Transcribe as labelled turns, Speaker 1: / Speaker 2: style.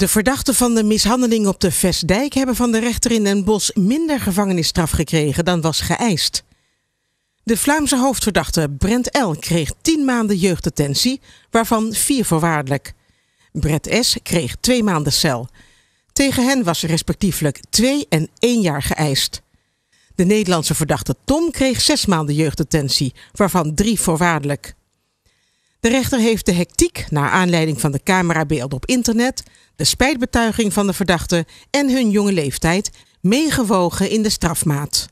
Speaker 1: De verdachten van de mishandeling op de Vestdijk hebben van de rechter in Den Bos minder gevangenisstraf gekregen dan was geëist. De Vlaamse hoofdverdachte Brent L. kreeg tien maanden jeugddetentie, waarvan 4 voorwaardelijk. Brett S. kreeg 2 maanden cel. Tegen hen was respectievelijk 2 en 1 jaar geëist. De Nederlandse verdachte Tom kreeg zes maanden jeugddetentie, waarvan 3 voorwaardelijk. De rechter heeft de hectiek naar aanleiding van de camerabeelden op internet, de spijtbetuiging van de verdachte en hun jonge leeftijd meegewogen in de strafmaat.